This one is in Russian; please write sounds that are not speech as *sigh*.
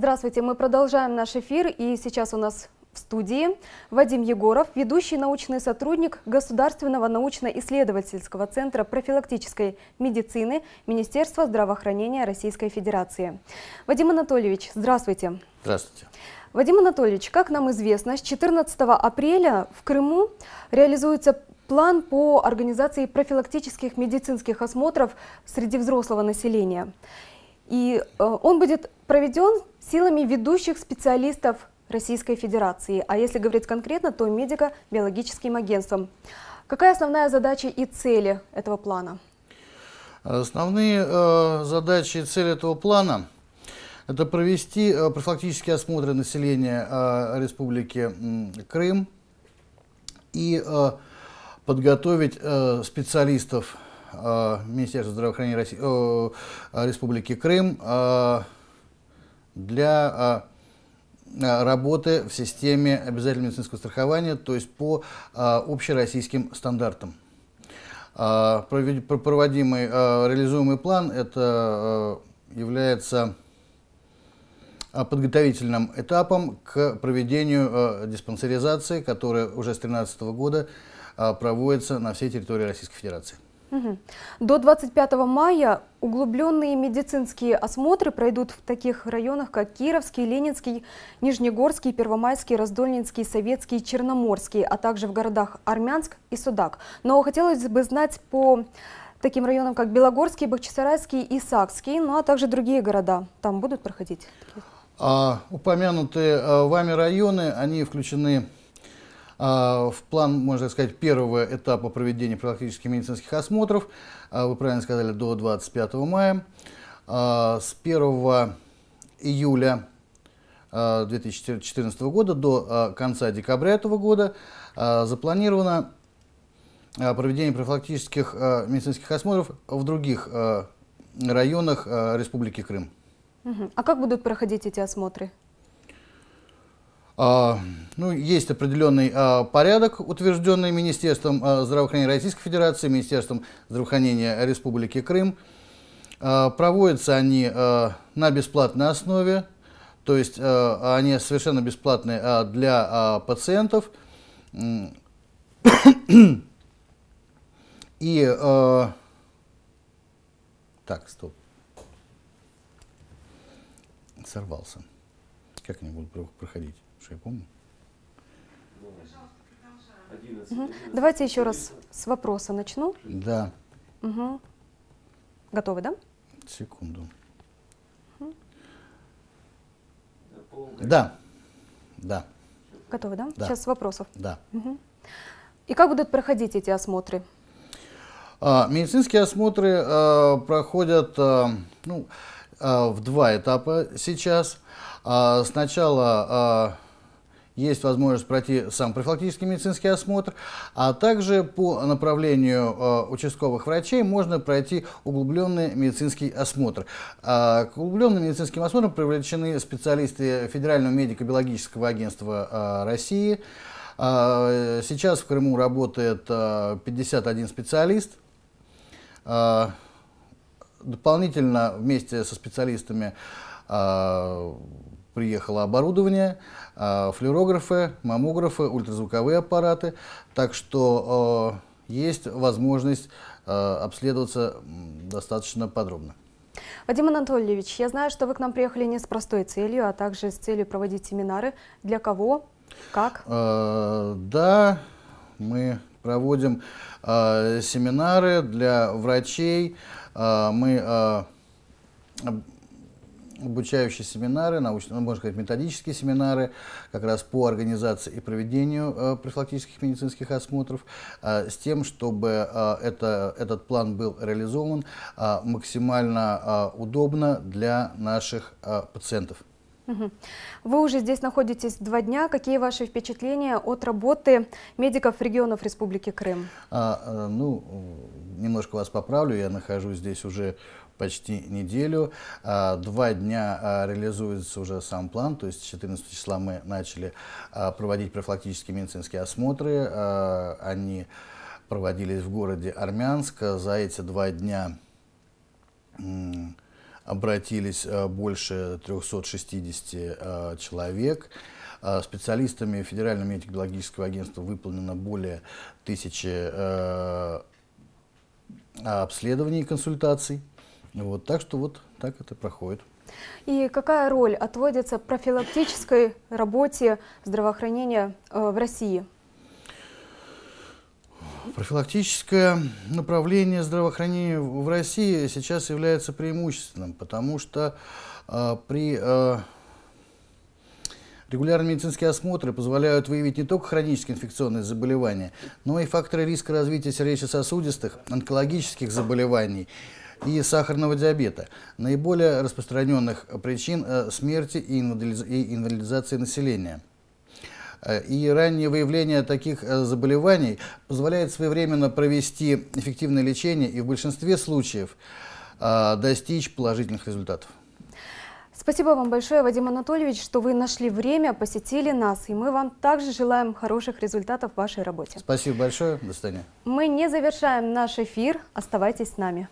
Здравствуйте, мы продолжаем наш эфир, и сейчас у нас в студии Вадим Егоров, ведущий научный сотрудник Государственного научно-исследовательского центра профилактической медицины Министерства здравоохранения Российской Федерации. Вадим Анатольевич, здравствуйте. Здравствуйте. Вадим Анатольевич, как нам известно, с 14 апреля в Крыму реализуется план по организации профилактических медицинских осмотров среди взрослого населения. И э, он будет проведен силами ведущих специалистов Российской Федерации, а если говорить конкретно, то медико-биологическим агентством. Какая основная задача и цели этого плана? Основные э, задачи и цели этого плана – это провести э, профилактические осмотры населения э, Республики э, Крым и э, подготовить э, специалистов э, Министерства здравоохранения России, э, Республики Крым э, для а, а, работы в системе обязательного медицинского страхования, то есть по а, общероссийским стандартам. Проводимый, реализуемый план – это является подготовительным этапом к проведению диспансеризации, которая уже с 2013 года проводится на всей территории Российской Федерации. До 25 мая углубленные медицинские осмотры пройдут в таких районах, как Кировский, Ленинский, Нижнегорский, Первомайский, Раздольнинский, Советский, Черноморский, а также в городах Армянск и Судак. Но хотелось бы знать по таким районам, как Белогорский, Бахчисарайский и Сакский, ну а также другие города. Там будут проходить? А, упомянутые а, вами районы, они включены а, в план, можно сказать, первого этапа проведения профилактических медицинских осмотров, а, вы правильно сказали, до 25 мая. А, с 1 июля 2014 года до конца декабря этого года запланировано проведение профилактических медицинских осмотров в других районах Республики Крым. А как будут проходить эти осмотры? Ну, есть определенный а, порядок, утвержденный Министерством а, здравоохранения Российской Федерации, Министерством здравоохранения Республики Крым. А, проводятся они а, на бесплатной основе, то есть а, они совершенно бесплатные а, для а, пациентов. *coughs* И а, так, стоп. Сорвался. Как они будут проходить? Что я помню? Угу. Давайте еще раз с вопроса начну. Да. Угу. Готовы, да? Секунду. Угу. Да. Да. Готовы, да? да. Сейчас с вопросов. Да. Угу. И как будут проходить эти осмотры? А, медицинские осмотры а, проходят а, ну, э, в два этапа сейчас. А, сначала есть возможность пройти сам профилактический медицинский осмотр, а также по направлению э, участковых врачей можно пройти углубленный медицинский осмотр. Э, к углубленным медицинским осмотрам привлечены специалисты Федерального медико-биологического агентства э, России. А, сейчас в Крыму работает 51 э, специалист. А, дополнительно вместе со специалистами приехало оборудование, а, флюорографы, маммографы, ультразвуковые аппараты. Так что э, есть возможность э, обследоваться достаточно подробно. Вадим Анатольевич, я знаю, что вы к нам приехали не с простой целью, а также с целью проводить семинары. Для кого? Как? Э, да, мы проводим семинары для врачей. Мы обучающие семинары, научные, ну, можно сказать, методические семинары как раз по организации и проведению э, профилактических медицинских осмотров э, с тем, чтобы э, это, этот план был реализован э, максимально э, удобно для наших э, пациентов. Вы уже здесь находитесь два дня. Какие ваши впечатления от работы медиков регионов Республики Крым? А, э, ну, немножко вас поправлю. Я нахожусь здесь уже почти неделю. А, два дня а, реализуется уже сам план, то есть 14 числа мы начали а, проводить профилактические медицинские осмотры. Они проводились в городе Армянск. За эти два дня обратились больше 360 человек. Специалистами Федерального метеорологического агентства выполнено более тысячи обследований и консультаций. Вот, так что вот так это проходит. И какая роль отводится профилактической работе здравоохранения э, в России? Профилактическое направление здравоохранения в России сейчас является преимущественным, потому что э, при э, регулярные медицинские осмотры позволяют выявить не только хронические инфекционные заболевания, но и факторы риска развития сердечно-сосудистых, онкологических заболеваний, и сахарного диабета, наиболее распространенных причин э, смерти и инвалидизации населения. Э, и раннее выявление таких э, заболеваний позволяет своевременно провести эффективное лечение и в большинстве случаев достичь положительных результатов. Спасибо вам большое, Вадим Анатольевич, что вы нашли время, посетили нас. И мы вам также желаем хороших результатов в вашей работе. Спасибо большое. До свидания. Мы не завершаем наш эфир. Оставайтесь с нами.